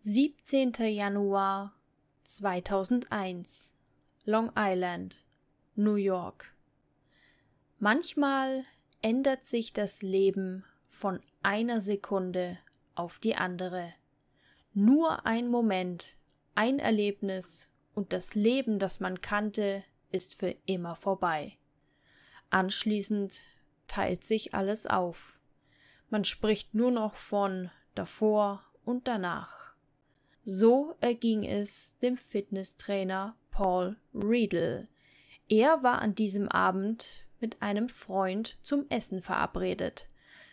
17. Januar 2001 Long Island, New York. Manchmal ändert sich das Leben von einer Sekunde auf die andere. Nur ein Moment, ein Erlebnis und das Leben, das man kannte, ist für immer vorbei. Anschließend teilt sich alles auf. Man spricht nur noch von davor und danach. So erging es dem Fitnesstrainer Paul Riedel. Er war an diesem Abend mit einem Freund zum Essen verabredet.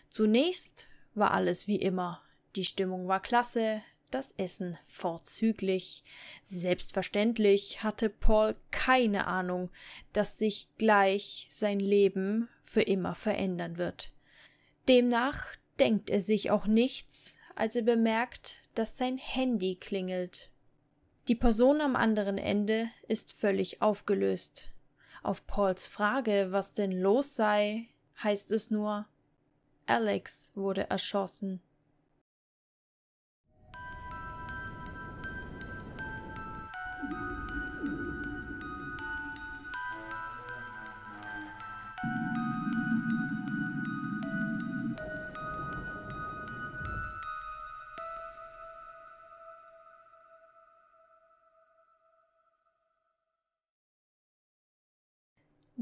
Zunächst war alles wie immer. Die Stimmung war klasse, das Essen vorzüglich. Selbstverständlich hatte Paul keine Ahnung, dass sich gleich sein Leben für immer verändern wird. Demnach denkt er sich auch nichts, als er bemerkt, dass sein Handy klingelt. Die Person am anderen Ende ist völlig aufgelöst. Auf Pauls Frage, was denn los sei, heißt es nur Alex wurde erschossen.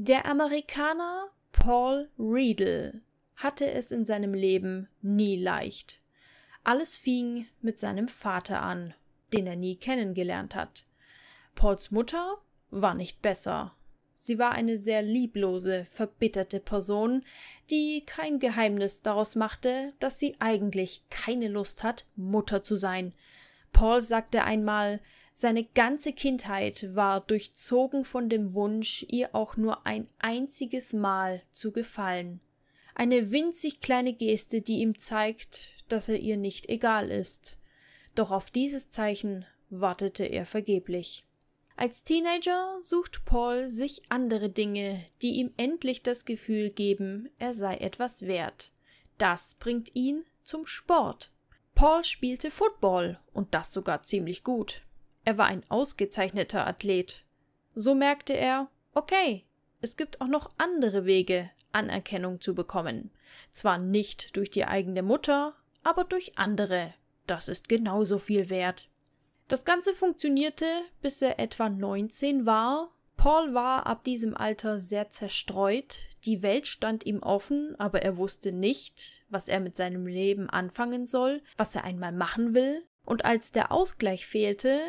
Der Amerikaner Paul Riedel hatte es in seinem Leben nie leicht. Alles fing mit seinem Vater an, den er nie kennengelernt hat. Pauls Mutter war nicht besser. Sie war eine sehr lieblose, verbitterte Person, die kein Geheimnis daraus machte, dass sie eigentlich keine Lust hat, Mutter zu sein. Paul sagte einmal, seine ganze Kindheit war durchzogen von dem Wunsch, ihr auch nur ein einziges Mal zu gefallen. Eine winzig kleine Geste, die ihm zeigt, dass er ihr nicht egal ist. Doch auf dieses Zeichen wartete er vergeblich. Als Teenager sucht Paul sich andere Dinge, die ihm endlich das Gefühl geben, er sei etwas wert. Das bringt ihn zum Sport. Paul spielte Football und das sogar ziemlich gut. Er war ein ausgezeichneter Athlet. So merkte er, okay, es gibt auch noch andere Wege, Anerkennung zu bekommen. Zwar nicht durch die eigene Mutter, aber durch andere. Das ist genauso viel wert. Das Ganze funktionierte, bis er etwa 19 war. Paul war ab diesem Alter sehr zerstreut, die Welt stand ihm offen, aber er wusste nicht, was er mit seinem Leben anfangen soll, was er einmal machen will, und als der Ausgleich fehlte,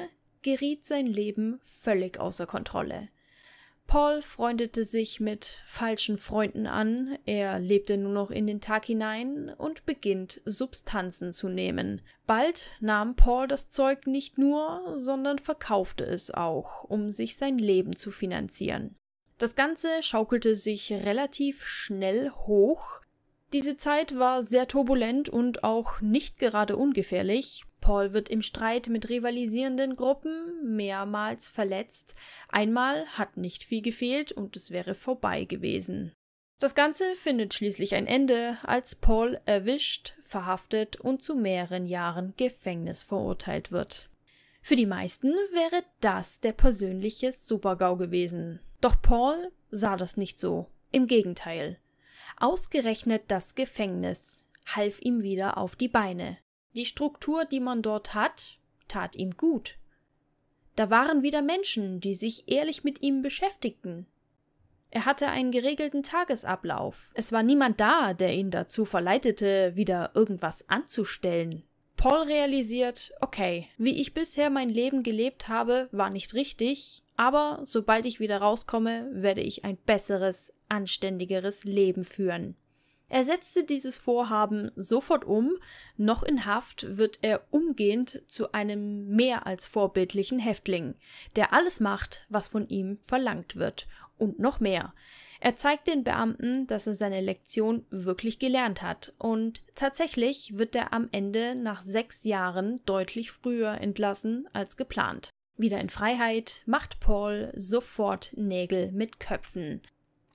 geriet sein Leben völlig außer Kontrolle. Paul freundete sich mit falschen Freunden an, er lebte nur noch in den Tag hinein und beginnt Substanzen zu nehmen. Bald nahm Paul das Zeug nicht nur, sondern verkaufte es auch, um sich sein Leben zu finanzieren. Das Ganze schaukelte sich relativ schnell hoch. Diese Zeit war sehr turbulent und auch nicht gerade ungefährlich. Paul wird im Streit mit rivalisierenden Gruppen mehrmals verletzt. Einmal hat nicht viel gefehlt und es wäre vorbei gewesen. Das Ganze findet schließlich ein Ende, als Paul erwischt, verhaftet und zu mehreren Jahren Gefängnis verurteilt wird. Für die meisten wäre das der persönliche Supergau gewesen. Doch Paul sah das nicht so. Im Gegenteil. Ausgerechnet das Gefängnis half ihm wieder auf die Beine. Die Struktur, die man dort hat, tat ihm gut. Da waren wieder Menschen, die sich ehrlich mit ihm beschäftigten. Er hatte einen geregelten Tagesablauf. Es war niemand da, der ihn dazu verleitete, wieder irgendwas anzustellen. Paul realisiert, okay, wie ich bisher mein Leben gelebt habe, war nicht richtig, aber sobald ich wieder rauskomme, werde ich ein besseres, anständigeres Leben führen. Er setzte dieses Vorhaben sofort um, noch in Haft wird er umgehend zu einem mehr als vorbildlichen Häftling, der alles macht, was von ihm verlangt wird, und noch mehr. Er zeigt den Beamten, dass er seine Lektion wirklich gelernt hat, und tatsächlich wird er am Ende nach sechs Jahren deutlich früher entlassen als geplant. Wieder in Freiheit macht Paul sofort Nägel mit Köpfen.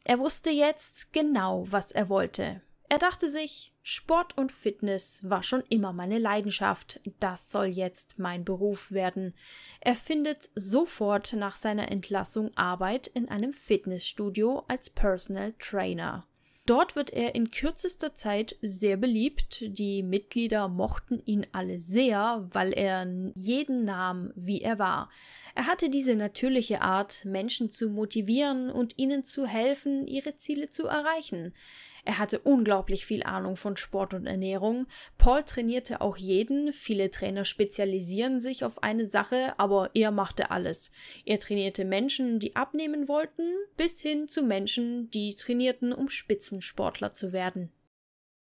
Er wusste jetzt genau, was er wollte. Er dachte sich, Sport und Fitness war schon immer meine Leidenschaft, das soll jetzt mein Beruf werden. Er findet sofort nach seiner Entlassung Arbeit in einem Fitnessstudio als Personal Trainer. Dort wird er in kürzester Zeit sehr beliebt. Die Mitglieder mochten ihn alle sehr, weil er jeden nahm, wie er war. Er hatte diese natürliche Art, Menschen zu motivieren und ihnen zu helfen, ihre Ziele zu erreichen. Er hatte unglaublich viel Ahnung von Sport und Ernährung. Paul trainierte auch jeden. Viele Trainer spezialisieren sich auf eine Sache, aber er machte alles. Er trainierte Menschen, die abnehmen wollten, bis hin zu Menschen, die trainierten, um Spitzensportler zu werden.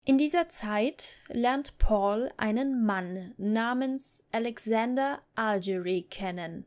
In dieser Zeit lernt Paul einen Mann namens Alexander Algery kennen.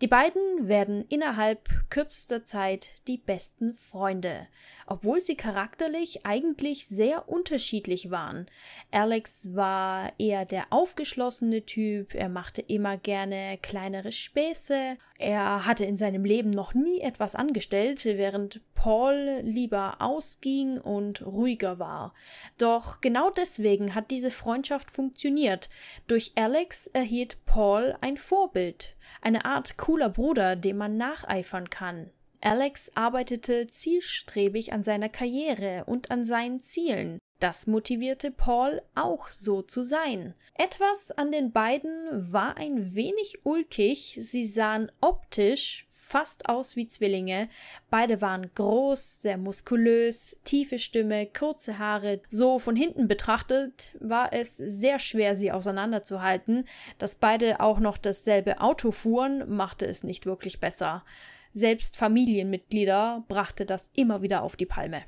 Die beiden werden innerhalb kürzester Zeit die besten Freunde obwohl sie charakterlich eigentlich sehr unterschiedlich waren. Alex war eher der aufgeschlossene Typ, er machte immer gerne kleinere Späße, er hatte in seinem Leben noch nie etwas angestellt, während Paul lieber ausging und ruhiger war. Doch genau deswegen hat diese Freundschaft funktioniert. Durch Alex erhielt Paul ein Vorbild, eine Art cooler Bruder, dem man nacheifern kann. Alex arbeitete zielstrebig an seiner Karriere und an seinen Zielen. Das motivierte Paul auch so zu sein. Etwas an den beiden war ein wenig ulkig, sie sahen optisch fast aus wie Zwillinge, beide waren groß, sehr muskulös, tiefe Stimme, kurze Haare, so von hinten betrachtet war es sehr schwer, sie auseinanderzuhalten, dass beide auch noch dasselbe Auto fuhren, machte es nicht wirklich besser. Selbst Familienmitglieder brachte das immer wieder auf die Palme.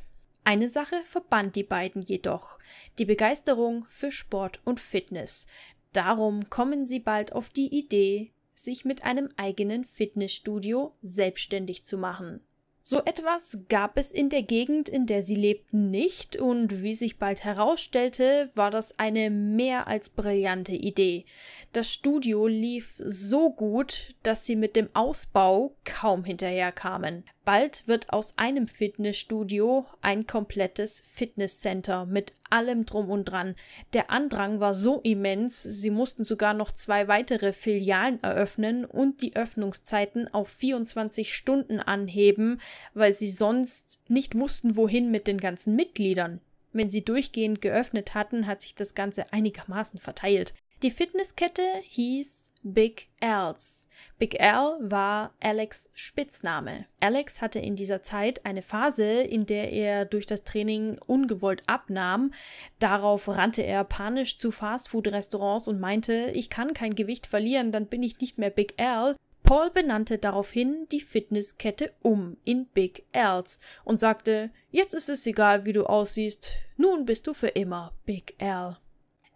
Eine Sache verband die beiden jedoch die Begeisterung für Sport und Fitness. Darum kommen sie bald auf die Idee, sich mit einem eigenen Fitnessstudio selbstständig zu machen. So etwas gab es in der Gegend, in der sie lebten, nicht, und wie sich bald herausstellte, war das eine mehr als brillante Idee. Das Studio lief so gut, dass sie mit dem Ausbau kaum hinterherkamen. Bald wird aus einem Fitnessstudio ein komplettes Fitnesscenter mit allem drum und dran. Der Andrang war so immens, sie mussten sogar noch zwei weitere Filialen eröffnen und die Öffnungszeiten auf 24 Stunden anheben, weil sie sonst nicht wussten, wohin mit den ganzen Mitgliedern. Wenn sie durchgehend geöffnet hatten, hat sich das Ganze einigermaßen verteilt. Die Fitnesskette hieß Big L's. Big L war Alex Spitzname. Alex hatte in dieser Zeit eine Phase, in der er durch das Training ungewollt abnahm. Darauf rannte er panisch zu Fastfood-Restaurants und meinte, ich kann kein Gewicht verlieren, dann bin ich nicht mehr Big L, Paul benannte daraufhin die Fitnesskette um in Big L's und sagte, jetzt ist es egal, wie du aussiehst, nun bist du für immer Big L.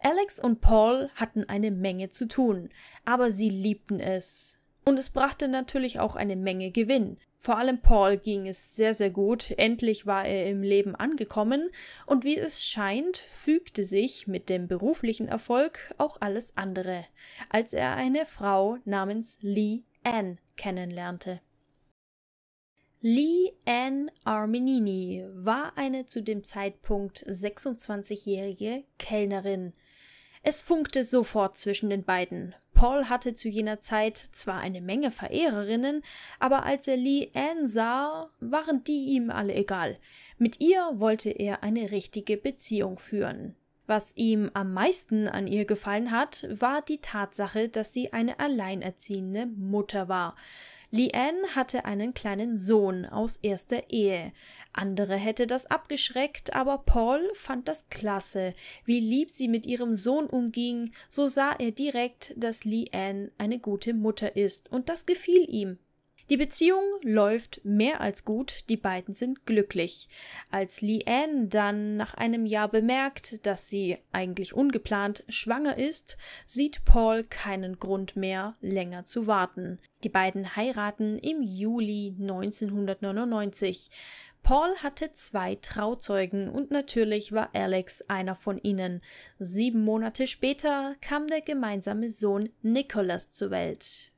Alex und Paul hatten eine Menge zu tun, aber sie liebten es. Und es brachte natürlich auch eine Menge Gewinn. Vor allem Paul ging es sehr, sehr gut. Endlich war er im Leben angekommen und wie es scheint, fügte sich mit dem beruflichen Erfolg auch alles andere, als er eine Frau namens Lee Ann kennenlernte. Lee Ann Arminini war eine zu dem Zeitpunkt 26-jährige Kellnerin es funkte sofort zwischen den beiden. Paul hatte zu jener Zeit zwar eine Menge Verehrerinnen, aber als er Lee Ann sah, waren die ihm alle egal. Mit ihr wollte er eine richtige Beziehung führen. Was ihm am meisten an ihr gefallen hat, war die Tatsache, dass sie eine alleinerziehende Mutter war. Li hatte einen kleinen Sohn aus erster Ehe. Andere hätte das abgeschreckt, aber Paul fand das klasse. Wie lieb sie mit ihrem Sohn umging, so sah er direkt, dass Li eine gute Mutter ist, und das gefiel ihm. Die Beziehung läuft mehr als gut, die beiden sind glücklich. Als Leanne dann nach einem Jahr bemerkt, dass sie eigentlich ungeplant schwanger ist, sieht Paul keinen Grund mehr, länger zu warten. Die beiden heiraten im Juli 1999. Paul hatte zwei Trauzeugen und natürlich war Alex einer von ihnen. Sieben Monate später kam der gemeinsame Sohn Nicholas zur Welt.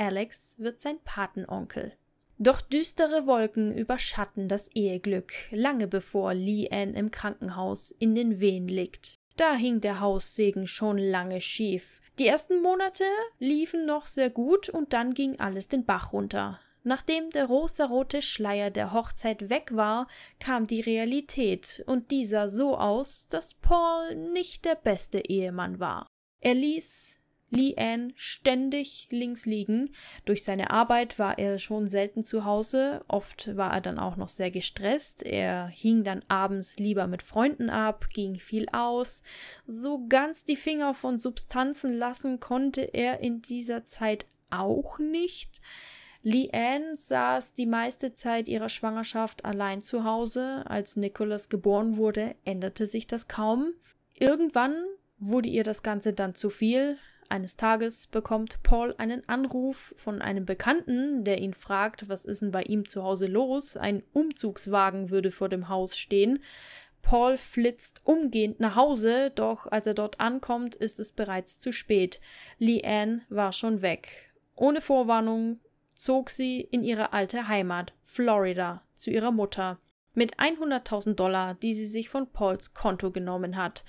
Alex wird sein Patenonkel. Doch düstere Wolken überschatten das Eheglück, lange bevor Lee Ann im Krankenhaus in den Wehen liegt. Da hing der Haussegen schon lange schief. Die ersten Monate liefen noch sehr gut und dann ging alles den Bach runter. Nachdem der rosarote Schleier der Hochzeit weg war, kam die Realität und die sah so aus, dass Paul nicht der beste Ehemann war. Er ließ Lee Ann ständig links liegen. Durch seine Arbeit war er schon selten zu Hause, oft war er dann auch noch sehr gestresst. Er hing dann abends lieber mit Freunden ab, ging viel aus. So ganz die Finger von Substanzen lassen konnte er in dieser Zeit auch nicht. Lee Ann saß die meiste Zeit ihrer Schwangerschaft allein zu Hause. Als Nicholas geboren wurde, änderte sich das kaum. Irgendwann wurde ihr das Ganze dann zu viel eines Tages bekommt Paul einen Anruf von einem Bekannten, der ihn fragt, was ist denn bei ihm zu Hause los? Ein Umzugswagen würde vor dem Haus stehen. Paul flitzt umgehend nach Hause, doch als er dort ankommt, ist es bereits zu spät. Leanne war schon weg. Ohne Vorwarnung zog sie in ihre alte Heimat, Florida, zu ihrer Mutter. Mit 100.000 Dollar, die sie sich von Pauls Konto genommen hat.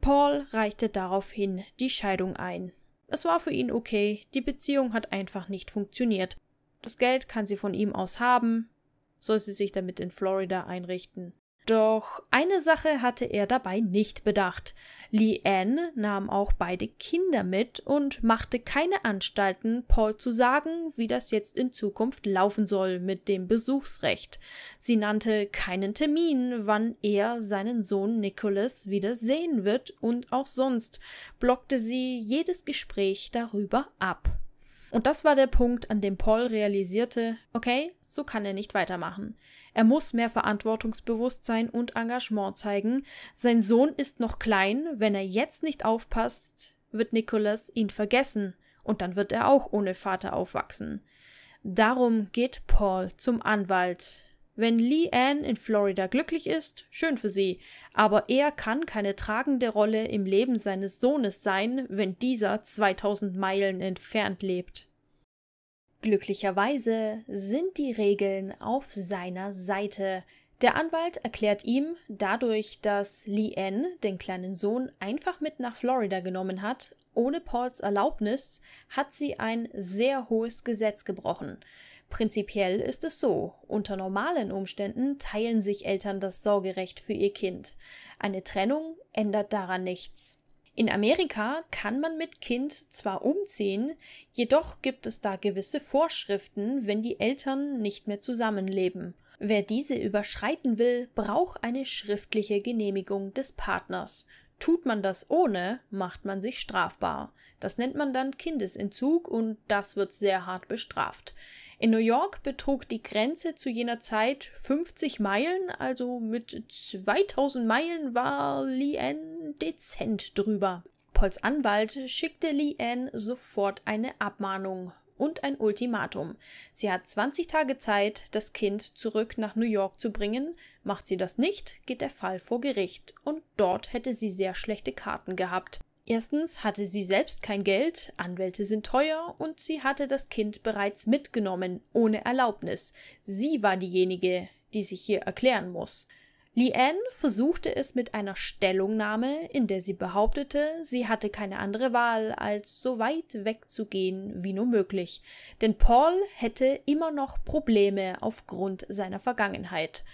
Paul reichte daraufhin die Scheidung ein. Es war für ihn okay, die Beziehung hat einfach nicht funktioniert. Das Geld kann sie von ihm aus haben, soll sie sich damit in Florida einrichten doch eine Sache hatte er dabei nicht bedacht. Lee Ann nahm auch beide Kinder mit und machte keine Anstalten, Paul zu sagen, wie das jetzt in Zukunft laufen soll mit dem Besuchsrecht. Sie nannte keinen Termin, wann er seinen Sohn Nicholas wieder sehen wird und auch sonst blockte sie jedes Gespräch darüber ab. Und das war der Punkt, an dem Paul realisierte, okay, so kann er nicht weitermachen. Er muss mehr Verantwortungsbewusstsein und Engagement zeigen. Sein Sohn ist noch klein, wenn er jetzt nicht aufpasst, wird Nicholas ihn vergessen und dann wird er auch ohne Vater aufwachsen. Darum geht Paul zum Anwalt. Wenn Lee Ann in Florida glücklich ist, schön für sie, aber er kann keine tragende Rolle im Leben seines Sohnes sein, wenn dieser 2000 Meilen entfernt lebt. Glücklicherweise sind die Regeln auf seiner Seite. Der Anwalt erklärt ihm, dadurch, dass Lee Ann den kleinen Sohn einfach mit nach Florida genommen hat, ohne Pauls Erlaubnis, hat sie ein sehr hohes Gesetz gebrochen. Prinzipiell ist es so. Unter normalen Umständen teilen sich Eltern das Sorgerecht für ihr Kind. Eine Trennung ändert daran nichts. In Amerika kann man mit Kind zwar umziehen, jedoch gibt es da gewisse Vorschriften, wenn die Eltern nicht mehr zusammenleben. Wer diese überschreiten will, braucht eine schriftliche Genehmigung des Partners. Tut man das ohne, macht man sich strafbar. Das nennt man dann Kindesentzug und das wird sehr hart bestraft. In New York betrug die Grenze zu jener Zeit 50 Meilen, also mit 2000 Meilen war Lee dezent drüber. Pauls Anwalt schickte Lee sofort eine Abmahnung und ein Ultimatum. Sie hat 20 Tage Zeit, das Kind zurück nach New York zu bringen. Macht sie das nicht, geht der Fall vor Gericht. Und dort hätte sie sehr schlechte Karten gehabt. Erstens hatte sie selbst kein Geld, Anwälte sind teuer und sie hatte das Kind bereits mitgenommen, ohne Erlaubnis. Sie war diejenige, die sich hier erklären muss. Leanne versuchte es mit einer Stellungnahme, in der sie behauptete, sie hatte keine andere Wahl, als so weit wegzugehen wie nur möglich, denn Paul hätte immer noch Probleme aufgrund seiner Vergangenheit.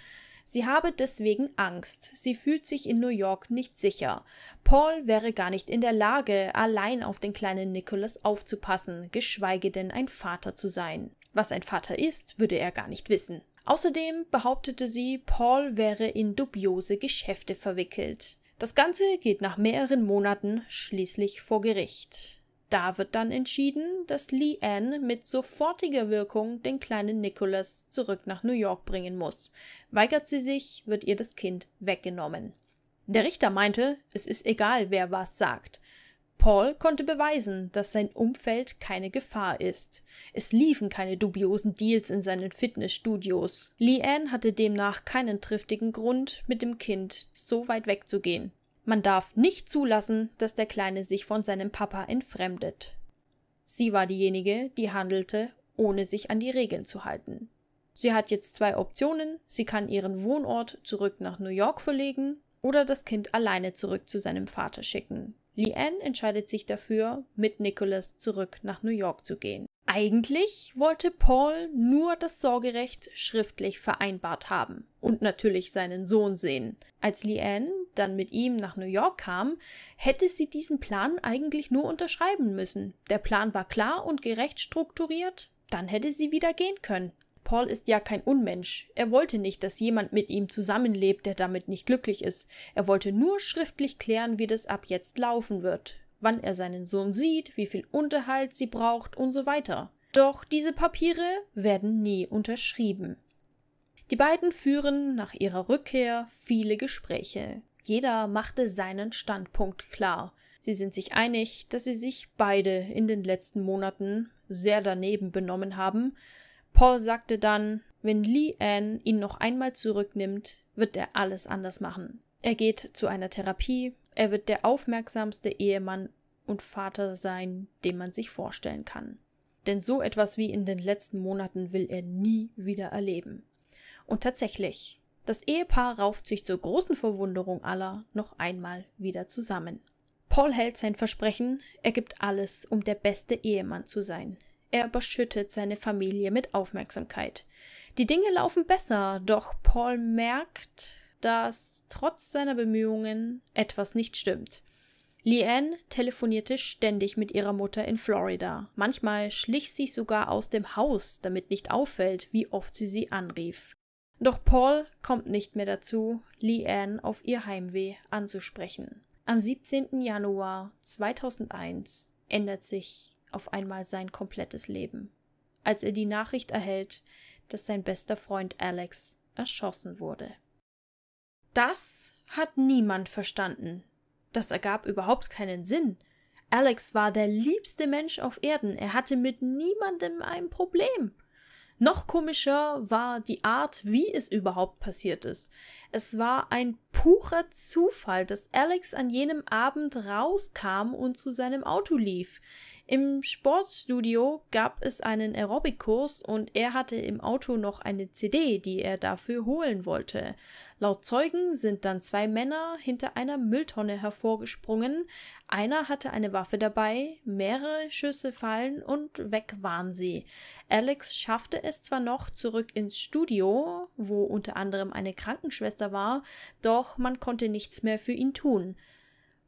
Sie habe deswegen Angst. Sie fühlt sich in New York nicht sicher. Paul wäre gar nicht in der Lage, allein auf den kleinen Nicholas aufzupassen, geschweige denn ein Vater zu sein. Was ein Vater ist, würde er gar nicht wissen. Außerdem behauptete sie, Paul wäre in dubiose Geschäfte verwickelt. Das Ganze geht nach mehreren Monaten schließlich vor Gericht. Da wird dann entschieden, dass Lee Ann mit sofortiger Wirkung den kleinen Nicholas zurück nach New York bringen muss. Weigert sie sich, wird ihr das Kind weggenommen. Der Richter meinte, es ist egal, wer was sagt. Paul konnte beweisen, dass sein Umfeld keine Gefahr ist. Es liefen keine dubiosen Deals in seinen Fitnessstudios. Lee Ann hatte demnach keinen triftigen Grund, mit dem Kind so weit wegzugehen. Man darf nicht zulassen, dass der Kleine sich von seinem Papa entfremdet. Sie war diejenige, die handelte, ohne sich an die Regeln zu halten. Sie hat jetzt zwei Optionen. Sie kann ihren Wohnort zurück nach New York verlegen oder das Kind alleine zurück zu seinem Vater schicken. Leanne entscheidet sich dafür, mit Nicholas zurück nach New York zu gehen. Eigentlich wollte Paul nur das Sorgerecht schriftlich vereinbart haben und natürlich seinen Sohn sehen. Als Leanne dann mit ihm nach New York kam, hätte sie diesen Plan eigentlich nur unterschreiben müssen. Der Plan war klar und gerecht strukturiert, dann hätte sie wieder gehen können. Paul ist ja kein Unmensch. Er wollte nicht, dass jemand mit ihm zusammenlebt, der damit nicht glücklich ist. Er wollte nur schriftlich klären, wie das ab jetzt laufen wird, wann er seinen Sohn sieht, wie viel Unterhalt sie braucht und so weiter. Doch diese Papiere werden nie unterschrieben. Die beiden führen nach ihrer Rückkehr viele Gespräche. Jeder machte seinen Standpunkt klar. Sie sind sich einig, dass sie sich beide in den letzten Monaten sehr daneben benommen haben. Paul sagte dann, wenn Lee Ann ihn noch einmal zurücknimmt, wird er alles anders machen. Er geht zu einer Therapie, er wird der aufmerksamste Ehemann und Vater sein, den man sich vorstellen kann. Denn so etwas wie in den letzten Monaten will er nie wieder erleben. Und tatsächlich, das Ehepaar rauft sich zur großen Verwunderung aller noch einmal wieder zusammen. Paul hält sein Versprechen, er gibt alles, um der beste Ehemann zu sein. Er überschüttet seine Familie mit Aufmerksamkeit. Die Dinge laufen besser, doch Paul merkt, dass trotz seiner Bemühungen etwas nicht stimmt. Leanne telefonierte ständig mit ihrer Mutter in Florida. Manchmal schlich sie sogar aus dem Haus, damit nicht auffällt, wie oft sie sie anrief. Doch Paul kommt nicht mehr dazu, Lee Ann auf ihr Heimweh anzusprechen. Am 17. Januar 2001 ändert sich auf einmal sein komplettes Leben, als er die Nachricht erhält, dass sein bester Freund Alex erschossen wurde. Das hat niemand verstanden. Das ergab überhaupt keinen Sinn. Alex war der liebste Mensch auf Erden. Er hatte mit niemandem ein Problem. Noch komischer war die Art, wie es überhaupt passiert ist. Es war ein purer Zufall, dass Alex an jenem Abend rauskam und zu seinem Auto lief. Im Sportstudio gab es einen Aerobic-Kurs und er hatte im Auto noch eine CD, die er dafür holen wollte. Laut Zeugen sind dann zwei Männer hinter einer Mülltonne hervorgesprungen, einer hatte eine Waffe dabei, mehrere Schüsse fallen und weg waren sie. Alex schaffte es zwar noch zurück ins Studio, wo unter anderem eine Krankenschwester war, doch man konnte nichts mehr für ihn tun.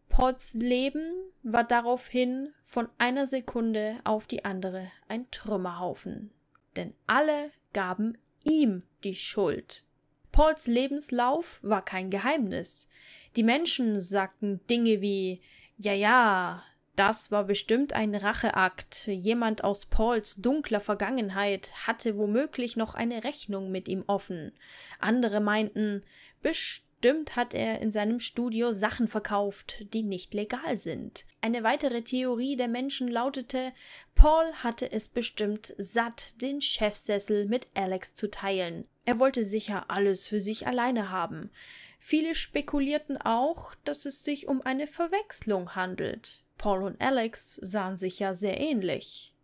Pods Leben war daraufhin von einer Sekunde auf die andere ein Trümmerhaufen, denn alle gaben ihm die Schuld. Pauls Lebenslauf war kein Geheimnis. Die Menschen sagten Dinge wie Ja, ja, das war bestimmt ein Racheakt. Jemand aus Pauls dunkler Vergangenheit hatte womöglich noch eine Rechnung mit ihm offen. Andere meinten, bestimmt Bestimmt hat er in seinem Studio Sachen verkauft, die nicht legal sind. Eine weitere Theorie der Menschen lautete, Paul hatte es bestimmt satt, den Chefsessel mit Alex zu teilen. Er wollte sicher alles für sich alleine haben. Viele spekulierten auch, dass es sich um eine Verwechslung handelt. Paul und Alex sahen sich ja sehr ähnlich.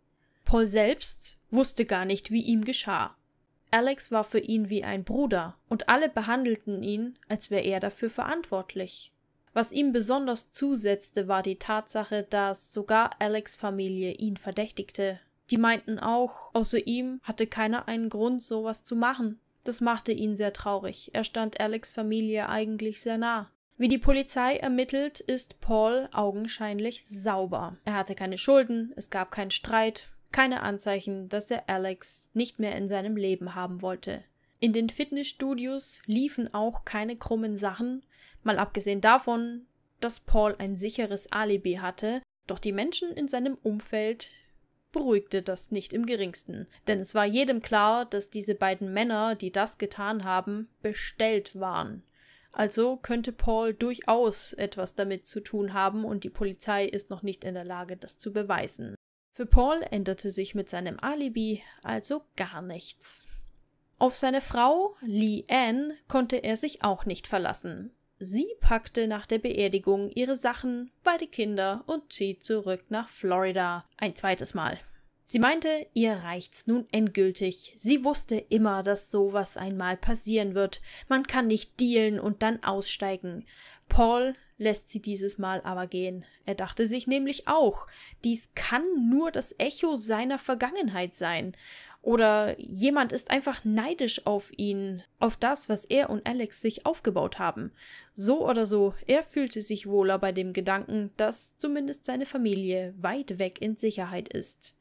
Paul selbst wusste gar nicht, wie ihm geschah. Alex war für ihn wie ein Bruder, und alle behandelten ihn, als wäre er dafür verantwortlich. Was ihm besonders zusetzte, war die Tatsache, dass sogar Alex Familie ihn verdächtigte. Die meinten auch, außer ihm hatte keiner einen Grund, sowas zu machen. Das machte ihn sehr traurig. Er stand Alex Familie eigentlich sehr nah. Wie die Polizei ermittelt, ist Paul augenscheinlich sauber. Er hatte keine Schulden, es gab keinen Streit, keine Anzeichen, dass er Alex nicht mehr in seinem Leben haben wollte. In den Fitnessstudios liefen auch keine krummen Sachen, mal abgesehen davon, dass Paul ein sicheres Alibi hatte, doch die Menschen in seinem Umfeld beruhigte das nicht im geringsten, denn es war jedem klar, dass diese beiden Männer, die das getan haben, bestellt waren. Also könnte Paul durchaus etwas damit zu tun haben und die Polizei ist noch nicht in der Lage, das zu beweisen. Für Paul änderte sich mit seinem Alibi also gar nichts. Auf seine Frau, Lee Ann, konnte er sich auch nicht verlassen. Sie packte nach der Beerdigung ihre Sachen, beide Kinder und zieht zurück nach Florida. Ein zweites Mal. Sie meinte, ihr reicht's nun endgültig. Sie wusste immer, dass sowas einmal passieren wird. Man kann nicht dealen und dann aussteigen. Paul lässt sie dieses Mal aber gehen. Er dachte sich nämlich auch, dies kann nur das Echo seiner Vergangenheit sein. Oder jemand ist einfach neidisch auf ihn, auf das, was er und Alex sich aufgebaut haben. So oder so, er fühlte sich wohler bei dem Gedanken, dass zumindest seine Familie weit weg in Sicherheit ist.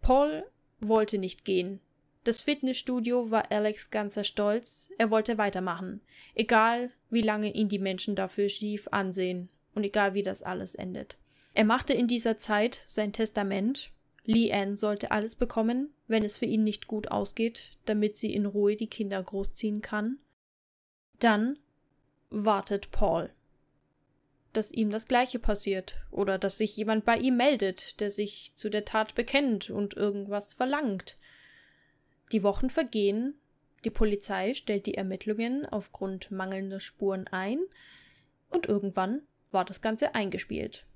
Paul wollte nicht gehen, das Fitnessstudio war Alex ganzer Stolz, er wollte weitermachen, egal wie lange ihn die Menschen dafür schief ansehen und egal wie das alles endet. Er machte in dieser Zeit sein Testament, Lee Ann sollte alles bekommen, wenn es für ihn nicht gut ausgeht, damit sie in Ruhe die Kinder großziehen kann. Dann wartet Paul, dass ihm das Gleiche passiert oder dass sich jemand bei ihm meldet, der sich zu der Tat bekennt und irgendwas verlangt. Die Wochen vergehen, die Polizei stellt die Ermittlungen aufgrund mangelnder Spuren ein und irgendwann war das Ganze eingespielt.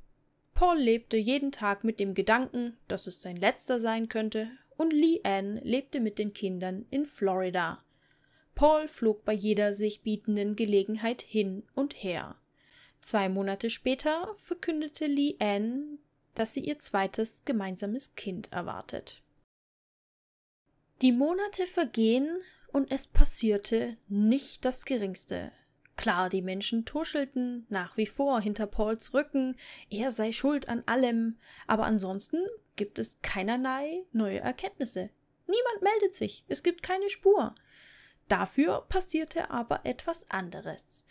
Paul lebte jeden Tag mit dem Gedanken, dass es sein letzter sein könnte, und Lee Ann lebte mit den Kindern in Florida. Paul flog bei jeder sich bietenden Gelegenheit hin und her. Zwei Monate später verkündete Lee Ann, dass sie ihr zweites gemeinsames Kind erwartet. Die Monate vergehen und es passierte nicht das Geringste. Klar, die Menschen tuschelten nach wie vor hinter Pauls Rücken, er sei schuld an allem, aber ansonsten gibt es keinerlei neue Erkenntnisse. Niemand meldet sich, es gibt keine Spur. Dafür passierte aber etwas anderes.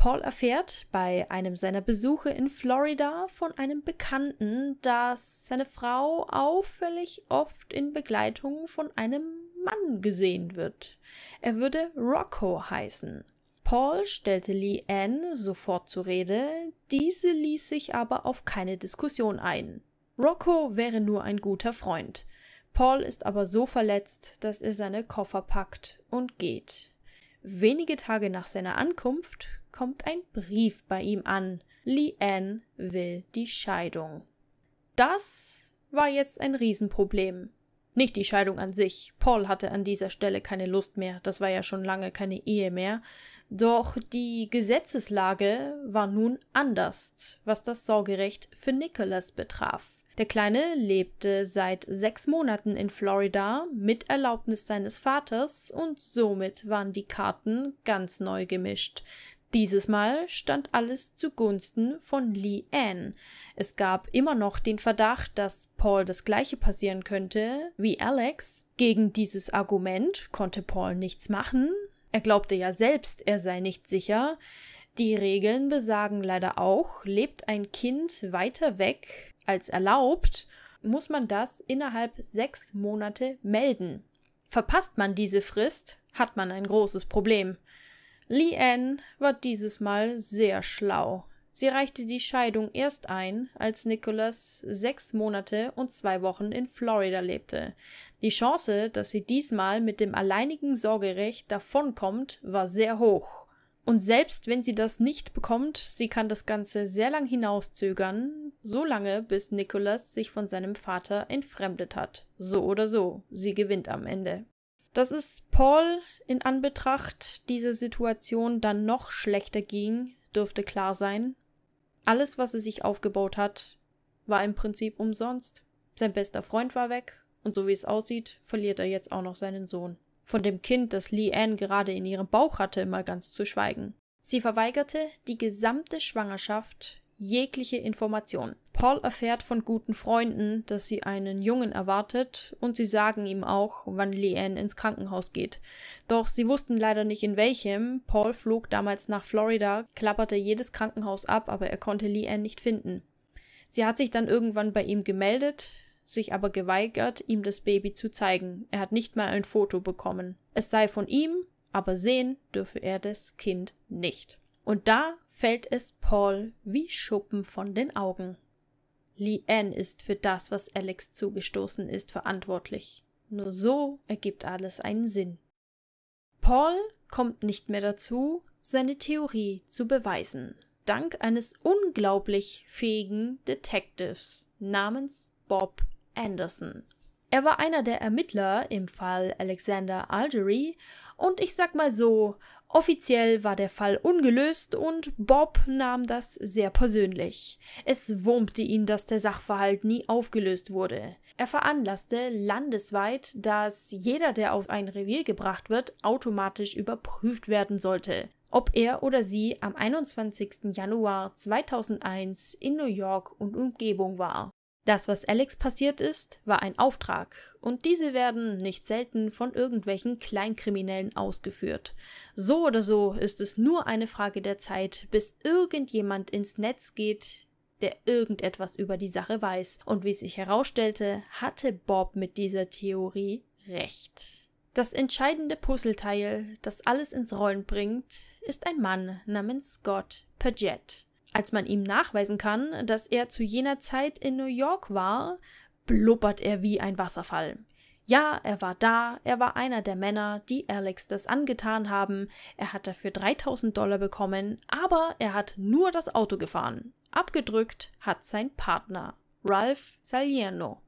Paul erfährt bei einem seiner Besuche in Florida von einem Bekannten, dass seine Frau auffällig oft in Begleitung von einem Mann gesehen wird. Er würde Rocco heißen. Paul stellte Lee Ann sofort zur Rede, diese ließ sich aber auf keine Diskussion ein. Rocco wäre nur ein guter Freund. Paul ist aber so verletzt, dass er seine Koffer packt und geht. Wenige Tage nach seiner Ankunft kommt ein Brief bei ihm an. Lee will die Scheidung. Das war jetzt ein Riesenproblem. Nicht die Scheidung an sich. Paul hatte an dieser Stelle keine Lust mehr, das war ja schon lange keine Ehe mehr. Doch die Gesetzeslage war nun anders, was das Sorgerecht für Nicholas betraf. Der Kleine lebte seit sechs Monaten in Florida mit Erlaubnis seines Vaters und somit waren die Karten ganz neu gemischt. Dieses Mal stand alles zugunsten von Lee Ann. Es gab immer noch den Verdacht, dass Paul das gleiche passieren könnte wie Alex. Gegen dieses Argument konnte Paul nichts machen. Er glaubte ja selbst, er sei nicht sicher. Die Regeln besagen leider auch, lebt ein Kind weiter weg als erlaubt, muss man das innerhalb sechs Monate melden. Verpasst man diese Frist, hat man ein großes Problem. Li Ann war dieses Mal sehr schlau. Sie reichte die Scheidung erst ein, als Nicholas sechs Monate und zwei Wochen in Florida lebte. Die Chance, dass sie diesmal mit dem alleinigen Sorgerecht davonkommt, war sehr hoch. Und selbst wenn sie das nicht bekommt, sie kann das Ganze sehr lang hinauszögern, so lange, bis Nicholas sich von seinem Vater entfremdet hat. So oder so, sie gewinnt am Ende. Dass es Paul in Anbetracht dieser Situation dann noch schlechter ging, dürfte klar sein. Alles, was er sich aufgebaut hat, war im Prinzip umsonst. Sein bester Freund war weg und so wie es aussieht, verliert er jetzt auch noch seinen Sohn. Von dem Kind, das Lee Ann gerade in ihrem Bauch hatte, mal ganz zu schweigen. Sie verweigerte die gesamte Schwangerschaft, jegliche Information. Paul erfährt von guten Freunden, dass sie einen Jungen erwartet und sie sagen ihm auch, wann Leanne ins Krankenhaus geht. Doch sie wussten leider nicht in welchem. Paul flog damals nach Florida, klapperte jedes Krankenhaus ab, aber er konnte Leanne nicht finden. Sie hat sich dann irgendwann bei ihm gemeldet, sich aber geweigert, ihm das Baby zu zeigen. Er hat nicht mal ein Foto bekommen. Es sei von ihm, aber sehen dürfe er das Kind nicht. Und da fällt es Paul wie Schuppen von den Augen. Lee Ann ist für das, was Alex zugestoßen ist, verantwortlich. Nur so ergibt alles einen Sinn. Paul kommt nicht mehr dazu, seine Theorie zu beweisen, dank eines unglaublich fähigen Detectives namens Bob Anderson. Er war einer der Ermittler im Fall Alexander Algery und ich sag mal so, Offiziell war der Fall ungelöst und Bob nahm das sehr persönlich. Es wurmte ihn, dass der Sachverhalt nie aufgelöst wurde. Er veranlasste landesweit, dass jeder, der auf ein Revier gebracht wird, automatisch überprüft werden sollte, ob er oder sie am 21. Januar 2001 in New York und Umgebung war. Das, was Alex passiert ist, war ein Auftrag, und diese werden nicht selten von irgendwelchen Kleinkriminellen ausgeführt. So oder so ist es nur eine Frage der Zeit, bis irgendjemand ins Netz geht, der irgendetwas über die Sache weiß, und wie sich herausstellte, hatte Bob mit dieser Theorie recht. Das entscheidende Puzzleteil, das alles ins Rollen bringt, ist ein Mann namens Scott Paget. Als man ihm nachweisen kann, dass er zu jener Zeit in New York war, blubbert er wie ein Wasserfall. Ja, er war da, er war einer der Männer, die Alex das angetan haben, er hat dafür 3000 Dollar bekommen, aber er hat nur das Auto gefahren. Abgedrückt hat sein Partner, Ralph Salierno.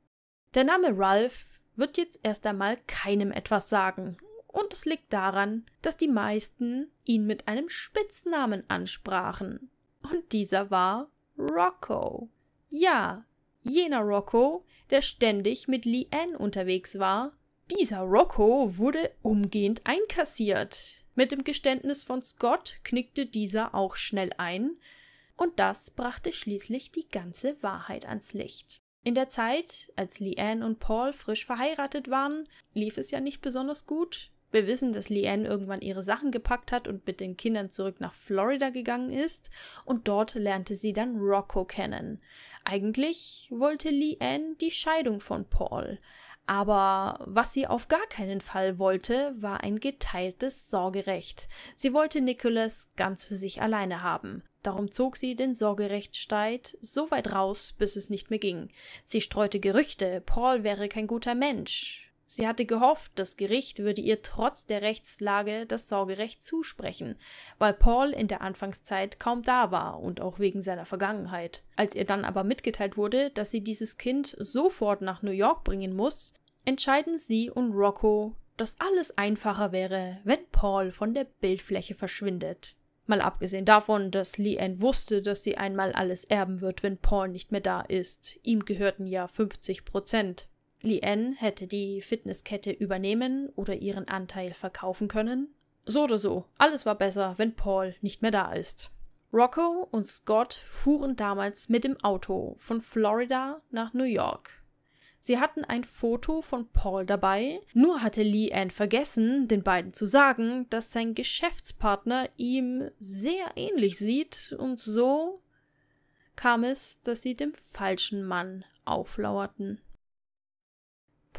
Der Name Ralph wird jetzt erst einmal keinem etwas sagen, und es liegt daran, dass die meisten ihn mit einem Spitznamen ansprachen. Und dieser war Rocco. Ja, jener Rocco, der ständig mit Lee Ann unterwegs war. Dieser Rocco wurde umgehend einkassiert. Mit dem Geständnis von Scott knickte dieser auch schnell ein, und das brachte schließlich die ganze Wahrheit ans Licht. In der Zeit, als Leanne und Paul frisch verheiratet waren, lief es ja nicht besonders gut. Wir wissen, dass Leanne irgendwann ihre Sachen gepackt hat und mit den Kindern zurück nach Florida gegangen ist und dort lernte sie dann Rocco kennen. Eigentlich wollte Leanne die Scheidung von Paul, aber was sie auf gar keinen Fall wollte, war ein geteiltes Sorgerecht. Sie wollte Nicholas ganz für sich alleine haben. Darum zog sie den Sorgerechtsstreit so weit raus, bis es nicht mehr ging. Sie streute Gerüchte, Paul wäre kein guter Mensch. Sie hatte gehofft, das Gericht würde ihr trotz der Rechtslage das Sorgerecht zusprechen, weil Paul in der Anfangszeit kaum da war und auch wegen seiner Vergangenheit. Als ihr dann aber mitgeteilt wurde, dass sie dieses Kind sofort nach New York bringen muss, entscheiden sie und Rocco, dass alles einfacher wäre, wenn Paul von der Bildfläche verschwindet. Mal abgesehen davon, dass Lee Ann wusste, dass sie einmal alles erben wird, wenn Paul nicht mehr da ist. Ihm gehörten ja 50 Prozent. Li hätte die Fitnesskette übernehmen oder ihren Anteil verkaufen können. So oder so, alles war besser, wenn Paul nicht mehr da ist. Rocco und Scott fuhren damals mit dem Auto von Florida nach New York. Sie hatten ein Foto von Paul dabei, nur hatte Lee Ann vergessen, den beiden zu sagen, dass sein Geschäftspartner ihm sehr ähnlich sieht und so kam es, dass sie dem falschen Mann auflauerten.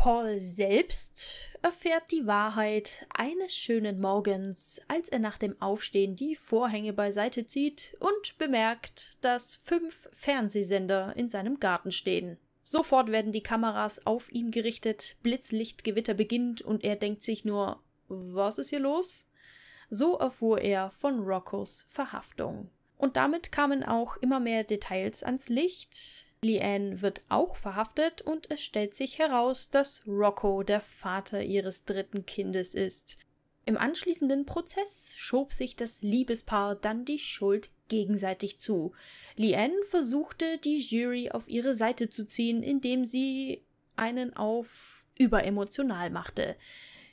Paul selbst erfährt die Wahrheit eines schönen Morgens, als er nach dem Aufstehen die Vorhänge beiseite zieht und bemerkt, dass fünf Fernsehsender in seinem Garten stehen. Sofort werden die Kameras auf ihn gerichtet, Blitzlichtgewitter beginnt und er denkt sich nur, was ist hier los? So erfuhr er von Roccos Verhaftung. Und damit kamen auch immer mehr Details ans Licht, Leanne wird auch verhaftet und es stellt sich heraus, dass Rocco der Vater ihres dritten Kindes ist. Im anschließenden Prozess schob sich das Liebespaar dann die Schuld gegenseitig zu. Leanne versuchte, die Jury auf ihre Seite zu ziehen, indem sie einen auf überemotional machte.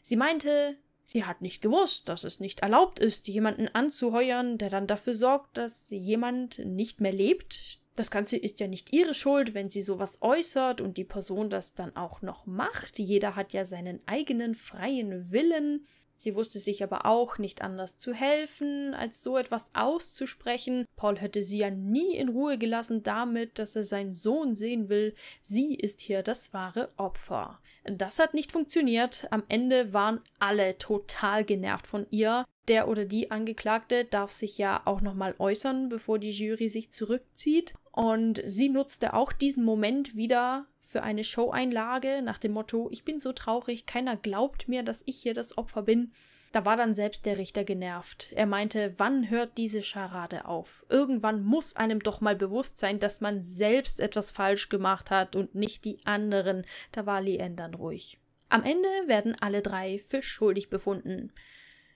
Sie meinte, sie hat nicht gewusst, dass es nicht erlaubt ist, jemanden anzuheuern, der dann dafür sorgt, dass jemand nicht mehr lebt, das Ganze ist ja nicht ihre Schuld, wenn sie sowas äußert und die Person das dann auch noch macht. Jeder hat ja seinen eigenen freien Willen. Sie wusste sich aber auch nicht anders zu helfen, als so etwas auszusprechen. Paul hätte sie ja nie in Ruhe gelassen damit, dass er seinen Sohn sehen will. Sie ist hier das wahre Opfer. Das hat nicht funktioniert. Am Ende waren alle total genervt von ihr. Der oder die Angeklagte darf sich ja auch nochmal äußern, bevor die Jury sich zurückzieht. Und sie nutzte auch diesen Moment wieder, für eine Show-Einlage nach dem Motto, ich bin so traurig, keiner glaubt mir, dass ich hier das Opfer bin. Da war dann selbst der Richter genervt. Er meinte, wann hört diese Scharade auf? Irgendwann muss einem doch mal bewusst sein, dass man selbst etwas falsch gemacht hat und nicht die anderen. Da war Leanne dann ruhig. Am Ende werden alle drei für schuldig befunden.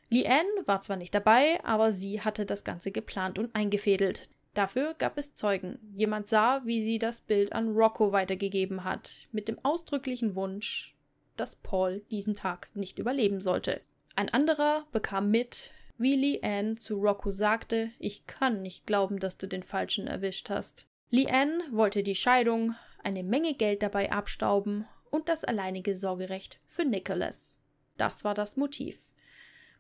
Leanne war zwar nicht dabei, aber sie hatte das Ganze geplant und eingefädelt. Dafür gab es Zeugen. Jemand sah, wie sie das Bild an Rocco weitergegeben hat, mit dem ausdrücklichen Wunsch, dass Paul diesen Tag nicht überleben sollte. Ein anderer bekam mit, wie Lee Ann zu Rocco sagte, ich kann nicht glauben, dass du den Falschen erwischt hast. Lee Ann wollte die Scheidung, eine Menge Geld dabei abstauben und das alleinige Sorgerecht für Nicholas. Das war das Motiv.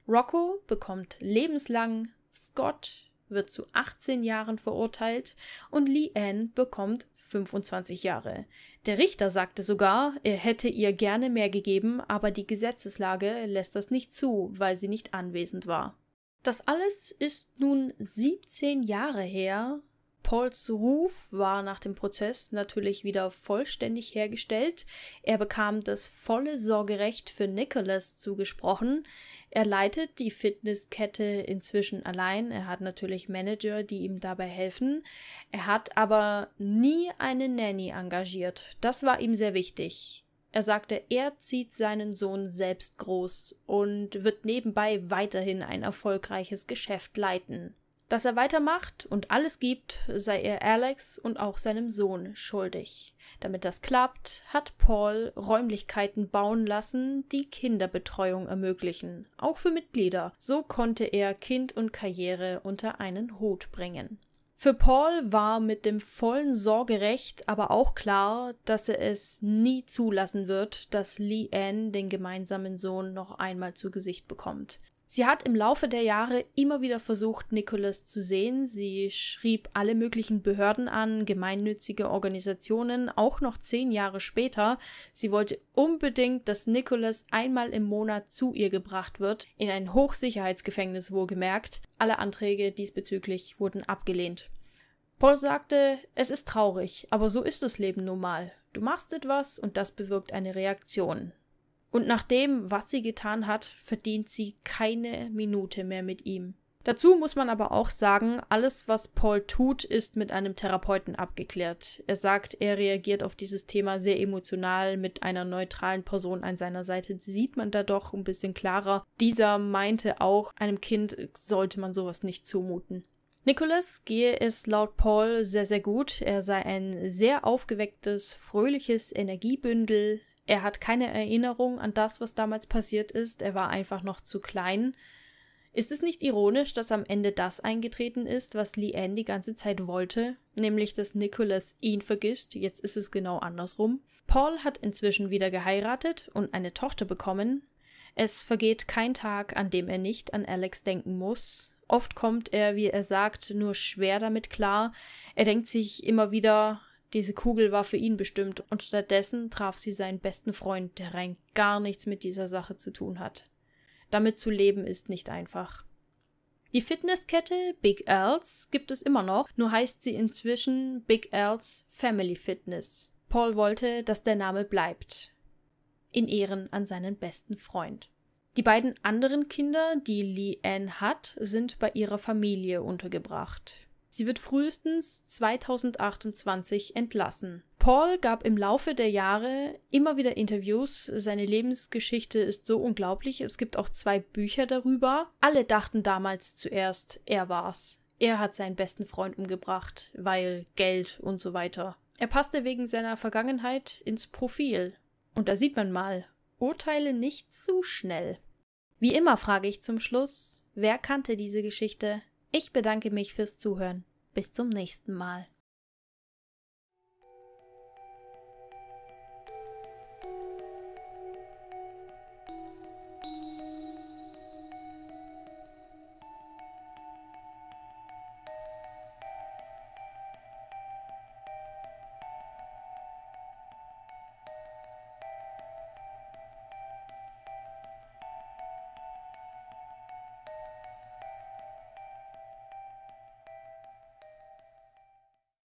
Rocco bekommt lebenslang, Scott wird zu 18 Jahren verurteilt und Lee Ann bekommt 25 Jahre. Der Richter sagte sogar, er hätte ihr gerne mehr gegeben, aber die Gesetzeslage lässt das nicht zu, weil sie nicht anwesend war. Das alles ist nun 17 Jahre her, Pauls Ruf war nach dem Prozess natürlich wieder vollständig hergestellt. Er bekam das volle Sorgerecht für Nicholas zugesprochen. Er leitet die Fitnesskette inzwischen allein. Er hat natürlich Manager, die ihm dabei helfen. Er hat aber nie eine Nanny engagiert. Das war ihm sehr wichtig. Er sagte, er zieht seinen Sohn selbst groß und wird nebenbei weiterhin ein erfolgreiches Geschäft leiten. Dass er weitermacht und alles gibt, sei er Alex und auch seinem Sohn schuldig. Damit das klappt, hat Paul Räumlichkeiten bauen lassen, die Kinderbetreuung ermöglichen, auch für Mitglieder. So konnte er Kind und Karriere unter einen Hut bringen. Für Paul war mit dem vollen Sorgerecht aber auch klar, dass er es nie zulassen wird, dass Lee Ann den gemeinsamen Sohn noch einmal zu Gesicht bekommt. Sie hat im Laufe der Jahre immer wieder versucht, Nicholas zu sehen. Sie schrieb alle möglichen Behörden an, gemeinnützige Organisationen, auch noch zehn Jahre später. Sie wollte unbedingt, dass Nicholas einmal im Monat zu ihr gebracht wird, in ein Hochsicherheitsgefängnis wohlgemerkt. Alle Anträge diesbezüglich wurden abgelehnt. Paul sagte, es ist traurig, aber so ist das Leben nun mal. Du machst etwas und das bewirkt eine Reaktion. Und nach dem, was sie getan hat, verdient sie keine Minute mehr mit ihm. Dazu muss man aber auch sagen, alles, was Paul tut, ist mit einem Therapeuten abgeklärt. Er sagt, er reagiert auf dieses Thema sehr emotional. Mit einer neutralen Person an seiner Seite sieht man da doch ein bisschen klarer. Dieser meinte auch, einem Kind sollte man sowas nicht zumuten. Nicholas gehe es laut Paul sehr, sehr gut. Er sei ein sehr aufgewecktes, fröhliches Energiebündel. Er hat keine Erinnerung an das, was damals passiert ist, er war einfach noch zu klein. Ist es nicht ironisch, dass am Ende das eingetreten ist, was Lee die ganze Zeit wollte, nämlich dass Nicholas ihn vergisst, jetzt ist es genau andersrum. Paul hat inzwischen wieder geheiratet und eine Tochter bekommen. Es vergeht kein Tag, an dem er nicht an Alex denken muss. Oft kommt er, wie er sagt, nur schwer damit klar. Er denkt sich immer wieder, diese Kugel war für ihn bestimmt und stattdessen traf sie seinen besten Freund, der rein gar nichts mit dieser Sache zu tun hat. Damit zu leben ist nicht einfach. Die Fitnesskette Big L's gibt es immer noch, nur heißt sie inzwischen Big L's Family Fitness. Paul wollte, dass der Name bleibt. In Ehren an seinen besten Freund. Die beiden anderen Kinder, die Lee Ann hat, sind bei ihrer Familie untergebracht. Sie wird frühestens 2028 entlassen. Paul gab im Laufe der Jahre immer wieder Interviews. Seine Lebensgeschichte ist so unglaublich. Es gibt auch zwei Bücher darüber. Alle dachten damals zuerst, er war's. Er hat seinen besten Freund umgebracht, weil Geld und so weiter. Er passte wegen seiner Vergangenheit ins Profil. Und da sieht man mal, urteile nicht zu schnell. Wie immer frage ich zum Schluss, wer kannte diese Geschichte? Ich bedanke mich fürs Zuhören. Bis zum nächsten Mal.